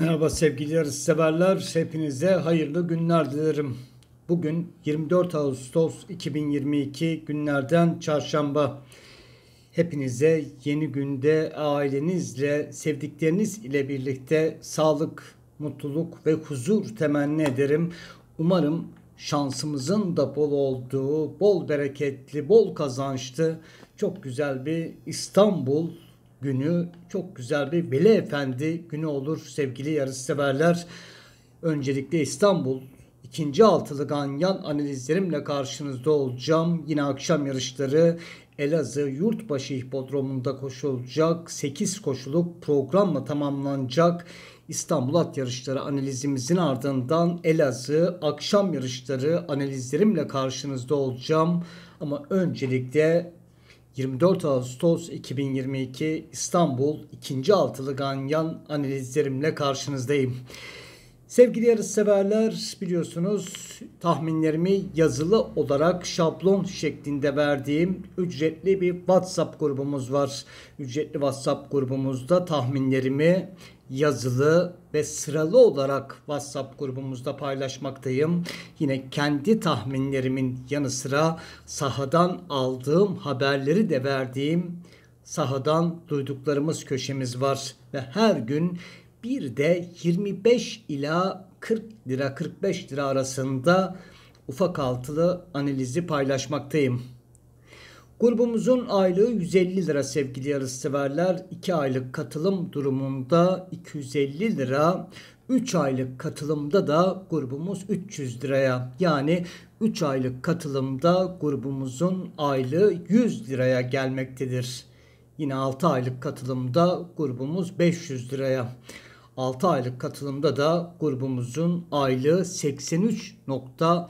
Merhaba sevgili yarışseverler. Hepinize hayırlı günler dilerim. Bugün 24 Ağustos 2022 günlerden çarşamba. Hepinize yeni günde ailenizle, sevdikleriniz ile birlikte sağlık, mutluluk ve huzur temenni ederim. Umarım şansımızın da bol olduğu, bol bereketli, bol kazançlı, çok güzel bir İstanbul günü çok güzel bir Veli Efendi günü olur sevgili yarışseverler. Öncelikle İstanbul ikinci altılı ganyan analizlerimle karşınızda olacağım. Yine akşam yarışları Elazığ Yurtbaşı Hipodromu'nda koşulacak. 8 koşuluk programla tamamlanacak. İstanbul at yarışları analizimizin ardından Elazığ akşam yarışları analizlerimle karşınızda olacağım. Ama öncelikle 24 Ağustos 2022 İstanbul 2. Altılı Ganyan analizlerimle karşınızdayım. Sevgili yarışseverler biliyorsunuz tahminlerimi yazılı olarak şablon şeklinde verdiğim ücretli bir WhatsApp grubumuz var. Ücretli WhatsApp grubumuzda tahminlerimi yazılı ve sıralı olarak WhatsApp grubumuzda paylaşmaktayım. Yine kendi tahminlerimin yanı sıra sahadan aldığım haberleri de verdiğim sahadan duyduklarımız köşemiz var ve her gün bir de 25 ila 40 lira 45 lira arasında ufak altılı analizi paylaşmaktayım. Grubumuzun aylığı 150 lira sevgili yarışseverler. 2 aylık katılım durumunda 250 lira. 3 aylık katılımda da grubumuz 300 liraya. Yani 3 aylık katılımda grubumuzun aylığı 100 liraya gelmektedir. Yine 6 aylık katılımda grubumuz 500 liraya. 6 aylık katılımda da grubumuzun aylığı 83.50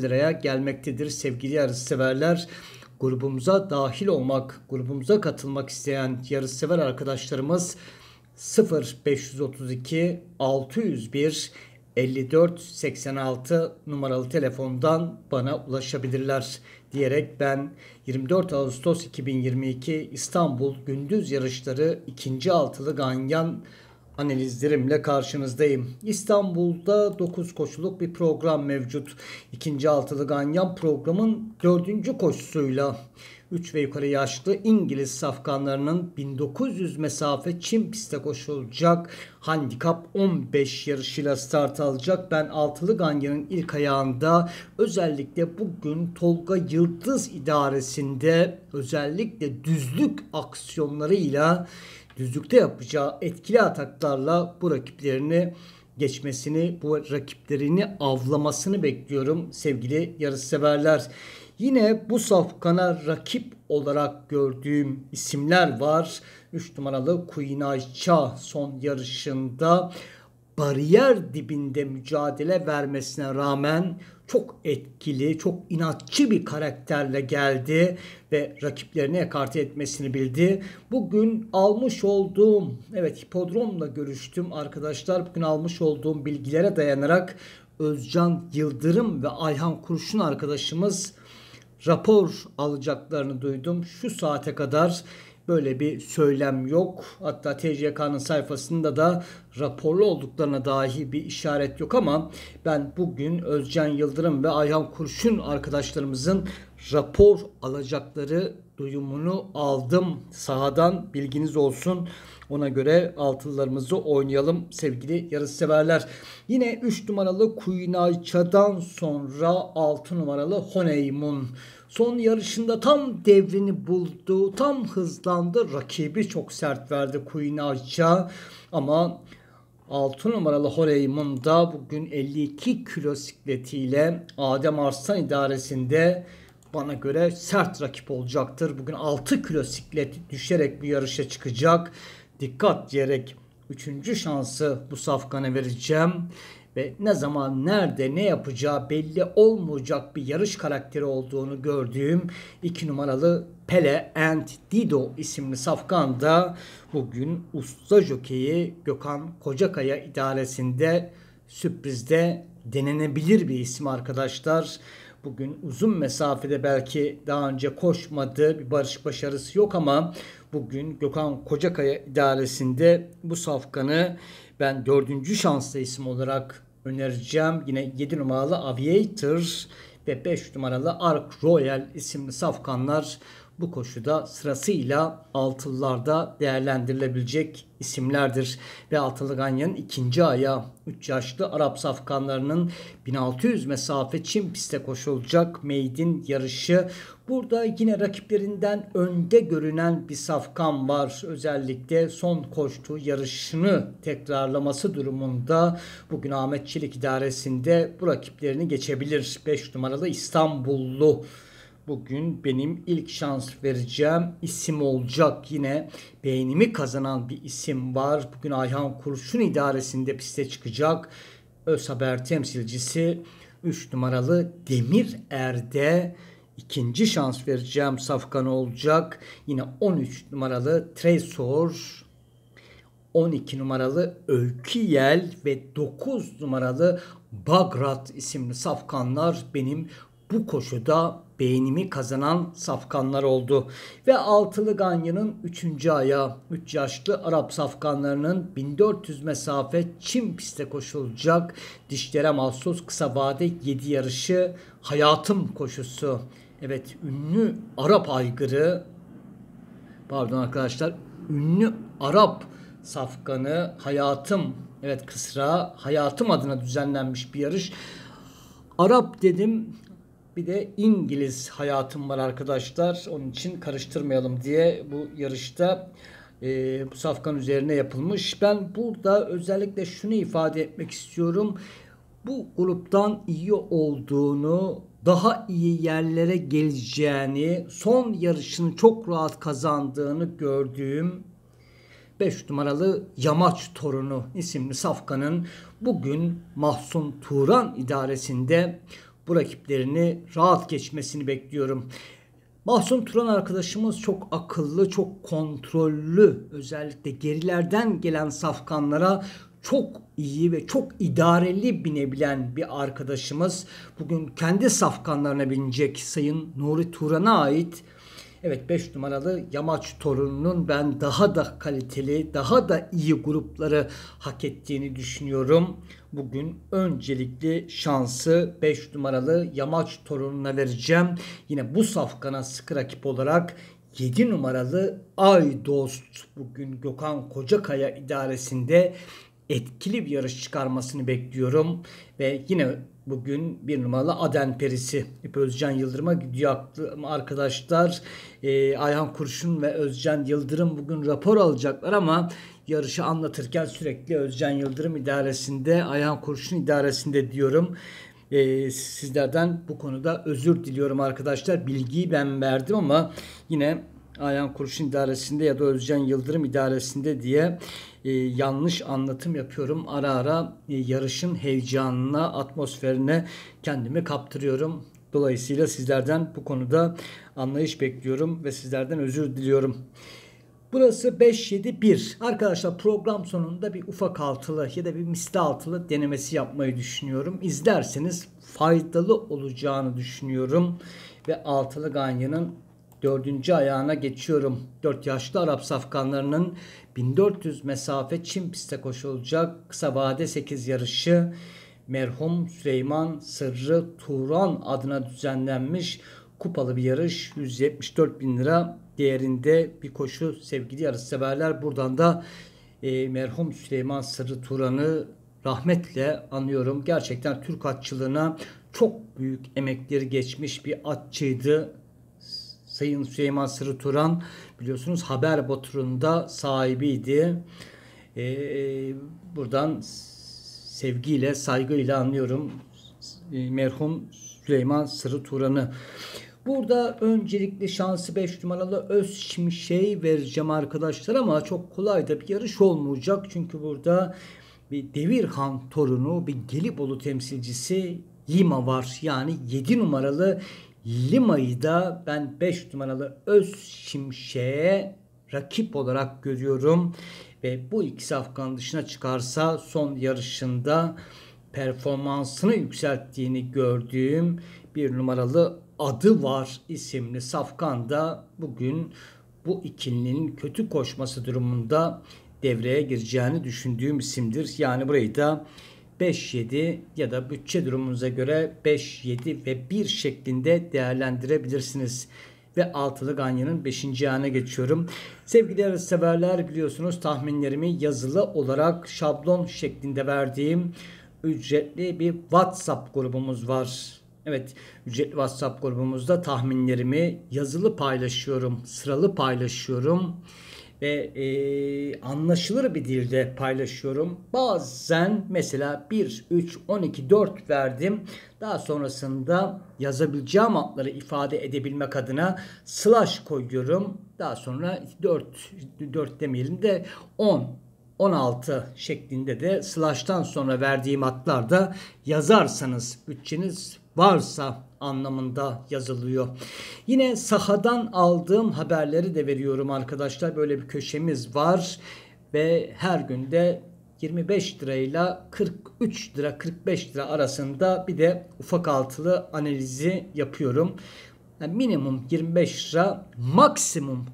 liraya gelmektedir sevgili yarış severler Grubumuza dahil olmak, grubumuza katılmak isteyen yarış sever arkadaşlarımız 0532 601 54 86 numaralı telefondan bana ulaşabilirler diyerek ben 24 Ağustos 2022 İstanbul Gündüz Yarışları 2. Altılı Ganyan analizlerimle karşınızdayım. İstanbul'da 9 koşuluk bir program mevcut. İkinci altılı ganyan programın dördüncü koşusuyla 3 ve yukarı yaşlı İngiliz safkanlarının 1900 mesafe Çin pistte koşulacak handikap 15 yarışıyla start alacak. Ben altılı ganyanın ilk ayağında özellikle bugün Tolga Yıldız idaresinde özellikle düzlük aksiyonlarıyla ile düzlükte yapacağı etkili ataklarla bu rakiplerini geçmesini, bu rakiplerini avlamasını bekliyorum sevgili yarışseverler. Yine bu safkana rakip olarak gördüğüm isimler var. 3 numaralı Kuinajça son yarışında bariyer dibinde mücadele vermesine rağmen çok etkili, çok inatçı bir karakterle geldi ve rakiplerini ekarte etmesini bildi. Bugün almış olduğum, evet hipodromla görüştüm arkadaşlar. Bugün almış olduğum bilgilere dayanarak Özcan Yıldırım ve Ayhan Kurşun arkadaşımız rapor alacaklarını duydum. Şu saate kadar böyle bir söylem yok. Hatta TCK'nın sayfasında da raporlu olduklarına dahi bir işaret yok ama ben bugün Özcan Yıldırım ve Ayhan Kurşun arkadaşlarımızın rapor alacakları duyumunu aldım sahadan bilginiz olsun. Ona göre altılarımızı oynayalım sevgili yarış severler. Yine 3 numaralı Kuyunayça'dan sonra 6 numaralı Honeymoon Son yarışında tam devrini buldu. Tam hızlandı. Rakibi çok sert verdi Kuinac'a. Ama 6 numaralı Horeymon da bugün 52 kilo sikletiyle Adem Arslan idaresinde bana göre sert rakip olacaktır. Bugün 6 kilo siklet düşerek bir yarışa çıkacak. Dikkat diyerek 3. şansı bu safkana vereceğim ve ne zaman nerede ne yapacağı belli olmayacak bir yarış karakteri olduğunu gördüğüm 2 numaralı Pele and Dido isimli safkan da bugün usta jokeyi Gökhan Kocakaya idaresinde sürprizde denenebilir bir isim arkadaşlar. Bugün uzun mesafede belki daha önce koşmadı bir barış başarısı yok ama bugün Gökhan Kocakaya idaresinde bu safkanı ben dördüncü şanslı isim olarak önereceğim. Yine 7 numaralı Aviator ve 5 numaralı Ark Royal isimli safkanlar bu koşuda sırasıyla altılılarda değerlendirilebilecek isimlerdir. Ve Altılı Ganyan'ın ikinci aya 3 yaşlı Arap safkanlarının 1600 mesafe Çin piste koşulacak meydin yarışı. Burada yine rakiplerinden önde görünen bir safkan var. Özellikle son koştuğu yarışını tekrarlaması durumunda bugün Ahmet Çelik idaresinde bu rakiplerini geçebilir. 5 numaralı İstanbullu bugün benim ilk şans vereceğim isim olacak yine beğenimi kazanan bir isim var. Bugün Ayhan Kurşun idaresinde piste çıkacak. Öz Haber temsilcisi 3 numaralı Demir Erde ikinci şans vereceğim Safkan olacak. Yine 13 numaralı Tresor 12 numaralı Öykü Yel ve 9 numaralı Bagrat isimli safkanlar benim bu koşuda beğenimi kazanan safkanlar oldu. Ve Altılı Ganyan'ın 3. ayağı 3 yaşlı Arap safkanlarının 1400 mesafe çim piste koşulacak dişlere mahsus kısa vade 7 yarışı hayatım koşusu. Evet ünlü Arap aygırı pardon arkadaşlar ünlü Arap safkanı hayatım evet kısra hayatım adına düzenlenmiş bir yarış. Arap dedim bir de İngiliz hayatım var arkadaşlar. Onun için karıştırmayalım diye bu yarışta e, bu safkan üzerine yapılmış. Ben burada özellikle şunu ifade etmek istiyorum. Bu gruptan iyi olduğunu, daha iyi yerlere geleceğini, son yarışını çok rahat kazandığını gördüğüm 5 numaralı Yamaç Torunu isimli safkanın bugün Mahsun Turan idaresinde bu rakiplerini rahat geçmesini bekliyorum. Mahsun Turan arkadaşımız çok akıllı, çok kontrollü özellikle gerilerden gelen safkanlara çok iyi ve çok idareli binebilen bir arkadaşımız. Bugün kendi safkanlarına binecek Sayın Nuri Turan'a ait Evet 5 numaralı Yamaç Torunu'nun ben daha da kaliteli, daha da iyi grupları hak ettiğini düşünüyorum. Bugün öncelikli şansı 5 numaralı Yamaç Torunu'na vereceğim. Yine bu safkana sıkı rakip olarak 7 numaralı Ay Dost bugün Gökhan Kocakaya idaresinde etkili bir yarış çıkarmasını bekliyorum. Ve yine bugün bir numaralı Aden Perisi. Hep Özcan Yıldırım'a gidiyor aklım arkadaşlar. E, Ayhan Kurşun ve Özcan Yıldırım bugün rapor alacaklar ama yarışı anlatırken sürekli Özcan Yıldırım idaresinde, Ayhan Kurşun idaresinde diyorum. E, sizlerden bu konuda özür diliyorum arkadaşlar. Bilgiyi ben verdim ama yine Ayhan Kurşun idaresinde ya da Özcan Yıldırım idaresinde diye e, yanlış anlatım yapıyorum. Ara ara e, yarışın heyecanına, atmosferine kendimi kaptırıyorum. Dolayısıyla sizlerden bu konuda anlayış bekliyorum ve sizlerden özür diliyorum. Burası 571. Arkadaşlar program sonunda bir ufak altılı ya da bir misli altılı denemesi yapmayı düşünüyorum. İzlerseniz faydalı olacağını düşünüyorum. Ve altılı ganyanın dördüncü ayağına geçiyorum. Dört yaşlı Arap safkanlarının 1400 mesafe Çin piste koşulacak kısa vade 8 yarışı merhum Süleyman Sırrı Turan adına düzenlenmiş kupalı bir yarış 174 bin lira değerinde bir koşu sevgili yarışseverler. Buradan da e, merhum Süleyman Sırrı Turan'ı rahmetle anıyorum. Gerçekten Türk atçılığına çok büyük emekleri geçmiş bir atçıydı. Sayın Süleyman Sırı Turan biliyorsunuz haber batırında sahibiydi. Ee, buradan sevgiyle, saygıyla anlıyorum e, merhum Süleyman Sırı Turan'ı. Burada öncelikli şansı 5 numaralı Öz Şimşek'i vereceğim arkadaşlar ama çok kolay da bir yarış olmayacak. Çünkü burada bir Devirhan torunu, bir Gelibolu temsilcisi Yima var. Yani 7 numaralı Lima'yı da ben 5 numaralı Öz Şimşek'e rakip olarak görüyorum. Ve bu ikisi Afgan dışına çıkarsa son yarışında performansını yükselttiğini gördüğüm bir numaralı adı var isimli Safkan da bugün bu ikilinin kötü koşması durumunda devreye gireceğini düşündüğüm isimdir. Yani burayı da 5-7 ya da bütçe durumunuza göre 5-7 ve 1 şeklinde değerlendirebilirsiniz ve altılı Ganya'nın 5. ayağına geçiyorum. Sevgili severler biliyorsunuz tahminlerimi yazılı olarak şablon şeklinde verdiğim ücretli bir WhatsApp grubumuz var. Evet ücretli WhatsApp grubumuzda tahminlerimi yazılı paylaşıyorum, sıralı paylaşıyorum ve e, anlaşılır bir dilde paylaşıyorum. Bazen mesela 1, 3, 12, 4 verdim. Daha sonrasında yazabileceğim atları ifade edebilmek adına slash koyuyorum. Daha sonra 4, 4 demeyelim de 10 16 şeklinde de slash'tan sonra verdiğim hatlarda yazarsanız bütçeniz varsa anlamında yazılıyor. Yine sahadan aldığım haberleri de veriyorum arkadaşlar. Böyle bir köşemiz var ve her günde 25 lirayla 43 lira 45 lira arasında bir de ufak altılı analizi yapıyorum. Yani minimum 25 lira, maksimum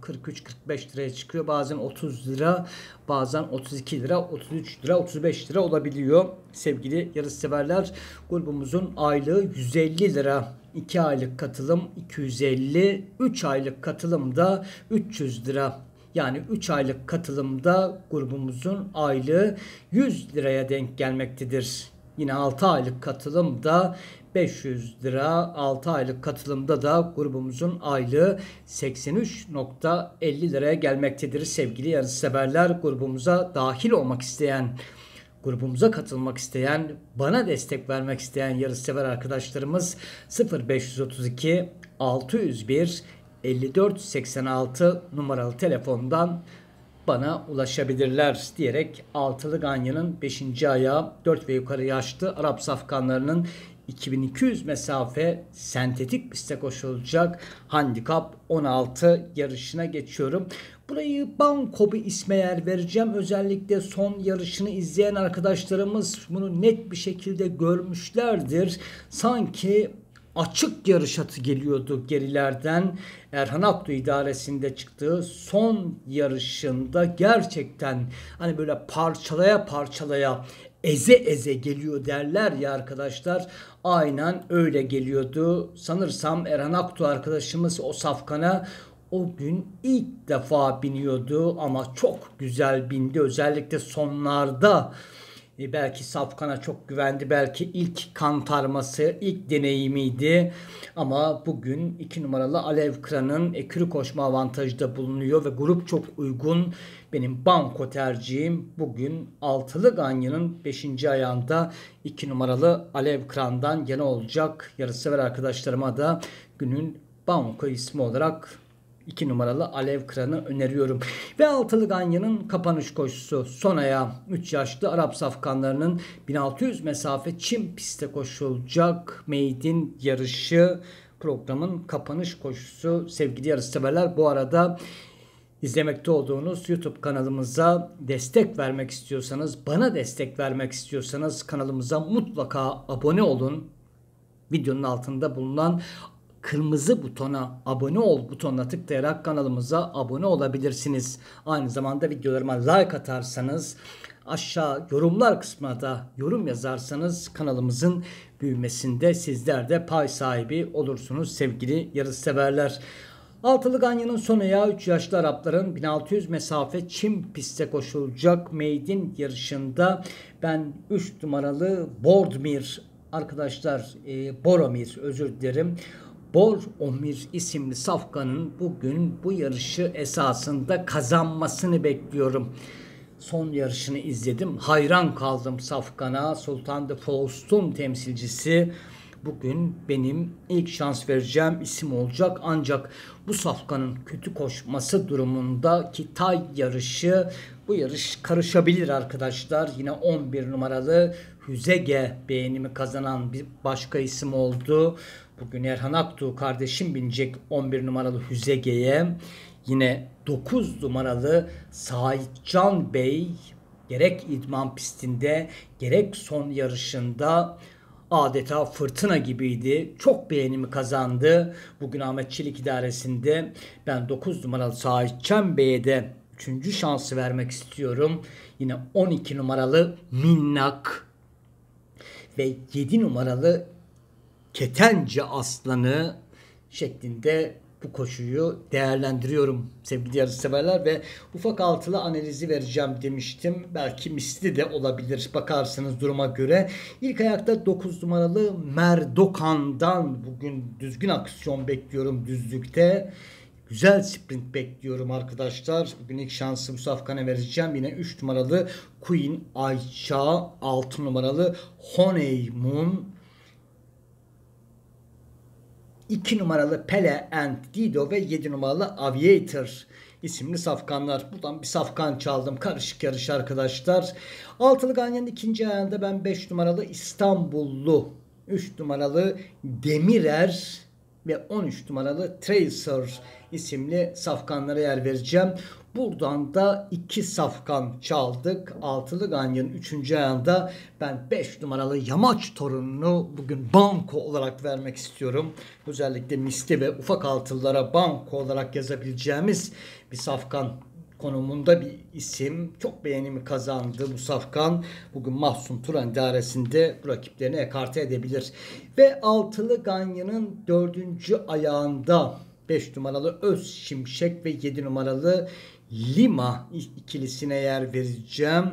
43-45 liraya çıkıyor. Bazen 30 lira, bazen 32 lira, 33 lira, 35 lira olabiliyor. Sevgili severler, grubumuzun aylığı 150 lira. 2 aylık katılım 250, 3 aylık katılım da 300 lira. Yani 3 aylık katılımda grubumuzun aylığı 100 liraya denk gelmektedir. Yine 6 aylık katılım da 500 lira 6 aylık katılımda da grubumuzun aylığı 83.50 liraya gelmektedir. Sevgili yarışseverler grubumuza dahil olmak isteyen grubumuza katılmak isteyen, bana destek vermek isteyen yarışsever arkadaşlarımız 0532 601 5486 numaralı telefondan bana ulaşabilirler diyerek Altılı Ganya'nın 5. ayağı 4 ve yukarı yaşlı Arap safkanlarının 2200 mesafe sentetik piste koşulacak handikap 16 yarışına geçiyorum. Burayı Bankobi isme yer vereceğim. Özellikle son yarışını izleyen arkadaşlarımız bunu net bir şekilde görmüşlerdir. Sanki açık yarış atı geliyordu gerilerden. Erhan Aktu idaresinde çıktığı son yarışında gerçekten hani böyle parçalaya parçalaya eze eze geliyor derler ya arkadaşlar. Aynen öyle geliyordu. Sanırsam Erhan Aktu arkadaşımız o safkana o gün ilk defa biniyordu ama çok güzel bindi. Özellikle sonlarda e, belki Safkan'a çok güvendi. Belki ilk kan tarması ilk deneyimiydi. Ama bugün 2 numaralı Alev Kıran'ın ekürü koşma avantajı da bulunuyor ve grup çok uygun. Benim banko tercihim bugün altılı Ganya'nın 5. ayağında 2 numaralı Alev Kıran'dan yana olacak. Yarısever arkadaşlarıma da günün banko ismi olarak 2 numaralı alev kranı öneriyorum. Ve altılı Ganya'nın kapanış koşusu son ayağı 3 yaşlı Arap safkanlarının 1600 mesafe Çin pistte koşulacak meydin yarışı programın kapanış koşusu sevgili yarışseverler. Bu arada izlemekte olduğunuz YouTube kanalımıza destek vermek istiyorsanız, bana destek vermek istiyorsanız kanalımıza mutlaka abone olun videonun altında bulunan kırmızı butona abone ol butonuna tıklayarak kanalımıza abone olabilirsiniz. Aynı zamanda videolarıma like atarsanız aşağı yorumlar kısmına da yorum yazarsanız kanalımızın büyümesinde sizler de pay sahibi olursunuz sevgili yarışseverler. Altılı Ganyan'ın son ayağı 3 yaşlı Arapların 1600 mesafe çim piste koşulacak meydin yarışında ben 3 numaralı Bordmir arkadaşlar e, Boromir özür dilerim Bor Omir isimli safkanın bugün bu yarışı esasında kazanmasını bekliyorum. Son yarışını izledim. Hayran kaldım safkana. Sultan de Faust'un temsilcisi bugün benim ilk şans vereceğim isim olacak. Ancak bu safkanın kötü koşması durumunda ki tay yarışı bu yarış karışabilir arkadaşlar. Yine 11 numaralı Hüzege beğenimi kazanan bir başka isim oldu. Bugün Erhan Aktuğ kardeşim binecek 11 numaralı Hüzege'ye. Yine 9 numaralı Sahitcan Bey gerek idman pistinde gerek son yarışında adeta fırtına gibiydi. Çok beğenimi kazandı. Bugün Ahmet Çelik idaresinde ben 9 numaralı Sahitcan Bey'e de 3. şansı vermek istiyorum. Yine 12 numaralı Minnak ve 7 numaralı ketence aslanı şeklinde bu koşuyu değerlendiriyorum sevgili yarışseverler ve ufak altılı analizi vereceğim demiştim. Belki misli de olabilir bakarsınız duruma göre. İlk ayakta 9 numaralı Merdokan'dan bugün düzgün aksiyon bekliyorum düzlükte. Güzel sprint bekliyorum arkadaşlar. Bugün ilk şansı Musaf Kan'a vereceğim. Yine 3 numaralı Queen Ayça, 6 numaralı Honeymoon 2 numaralı Pele and Dido ve 7 numaralı Aviator isimli safkanlar. Buradan bir safkan çaldım. Karışık yarış arkadaşlar. Altılı Ganyan'ın ikinci ayağında ben 5 numaralı İstanbullu, 3 numaralı Demirer ve 13 numaralı Tracer isimli safkanlara yer vereceğim. Buradan da iki safkan çaldık. Altılı Ganyan 3. ayağında ben 5 numaralı Yamaç torununu bugün banko olarak vermek istiyorum. Özellikle misli ve ufak altılılara banko olarak yazabileceğimiz bir safkan konumunda bir isim. Çok beğenimi kazandı bu Safkan. Bugün Mahsun Turan idaresinde rakiplerini ekarte edebilir. Ve altılı Ganya'nın dördüncü ayağında 5 numaralı Öz Şimşek ve 7 numaralı Lima ikilisine yer vereceğim.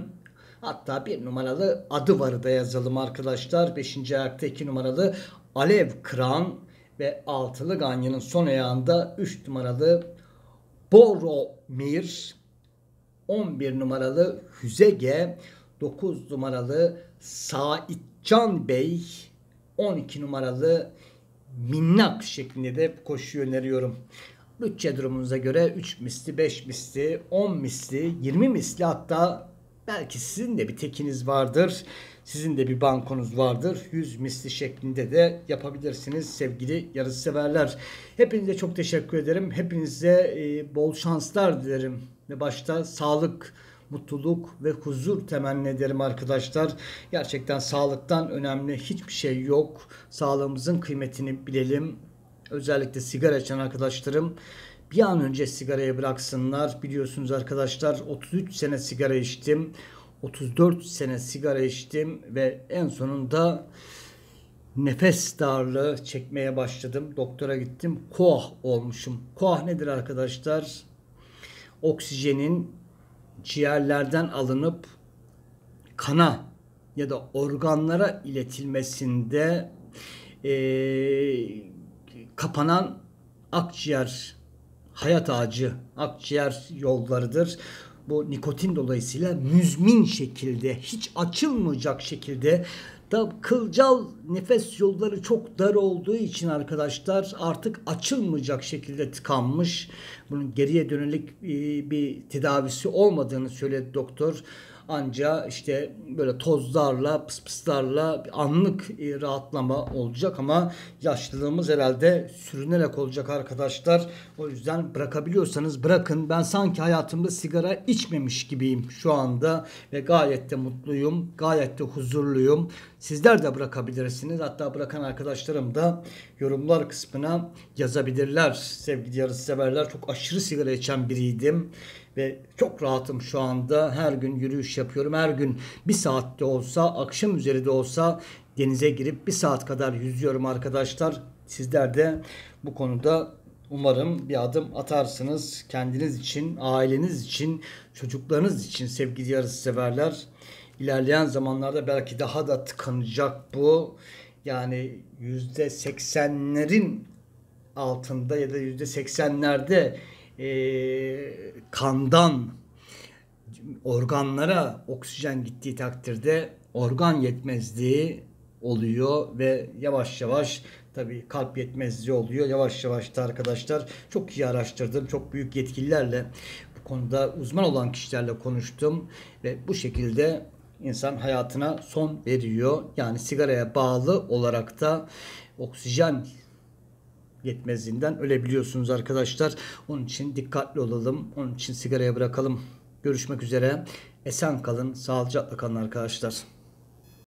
Hatta bir numaralı adı varı da yazalım arkadaşlar. Beşinci ayakta iki numaralı Alev Kran ve altılı Ganya'nın son ayağında üç numaralı Boromir 11 numaralı Hüzege 9 numaralı Saitcan Bey 12 numaralı Minnak şeklinde de koşuyu öneriyorum bütçe durumunuza göre 3 misli, 5 misli, 10 misli, 20 misli hatta belki sizin de bir tekiniz vardır. Sizin de bir bankonuz vardır. 100 misli şeklinde de yapabilirsiniz sevgili yarış severler. Hepinize çok teşekkür ederim. Hepinize e, bol şanslar dilerim. Ve başta sağlık, mutluluk ve huzur temenni ederim arkadaşlar. Gerçekten sağlıktan önemli hiçbir şey yok. Sağlığımızın kıymetini bilelim Özellikle sigara içen arkadaşlarım bir an önce sigarayı bıraksınlar. Biliyorsunuz arkadaşlar 33 sene sigara içtim. 34 sene sigara içtim ve en sonunda nefes darlığı çekmeye başladım. Doktora gittim. Koah olmuşum. Koah nedir arkadaşlar? Oksijenin ciğerlerden alınıp kana ya da organlara iletilmesinde ee, kapanan akciğer hayat ağacı, akciğer yollarıdır. Bu nikotin dolayısıyla müzmin şekilde, hiç açılmayacak şekilde da kılcal nefes yolları çok dar olduğu için arkadaşlar artık açılmayacak şekilde tıkanmış. Bunun geriye dönelik e, bir tedavisi olmadığını söyledi doktor. Anca işte böyle tozlarla, pıspıslarla anlık e, rahatlama olacak ama yaşlılığımız herhalde sürünerek olacak arkadaşlar. O yüzden bırakabiliyorsanız bırakın. Ben sanki hayatımda sigara içmemiş gibiyim şu anda ve gayet de mutluyum, gayet de huzurluyum. Sizler de bırakabilirsiniz. Hatta bırakan arkadaşlarım da yorumlar kısmına yazabilirler. Sevgili yarısı severler çok aşırı sigara içen biriydim ve çok rahatım şu anda. Her gün yürüyüş yapıyorum. Her gün bir saatte olsa, akşam üzeri de olsa denize girip bir saat kadar yüzüyorum arkadaşlar. Sizler de bu konuda Umarım bir adım atarsınız kendiniz için, aileniz için, çocuklarınız için sevgili yarısı severler. İlerleyen zamanlarda belki daha da tıkanacak bu. Yani yüzde seksenlerin altında ya da yüzde seksenlerde e, kandan organlara oksijen gittiği takdirde organ yetmezliği oluyor ve yavaş yavaş tabi kalp yetmezliği oluyor. Yavaş yavaş da arkadaşlar çok iyi araştırdım. Çok büyük yetkililerle bu konuda uzman olan kişilerle konuştum ve bu şekilde insan hayatına son veriyor. Yani sigaraya bağlı olarak da oksijen yetmezliğinden ölebiliyorsunuz arkadaşlar. Onun için dikkatli olalım. Onun için sigaraya bırakalım. Görüşmek üzere. Esen kalın, sağlıcakla kalın arkadaşlar.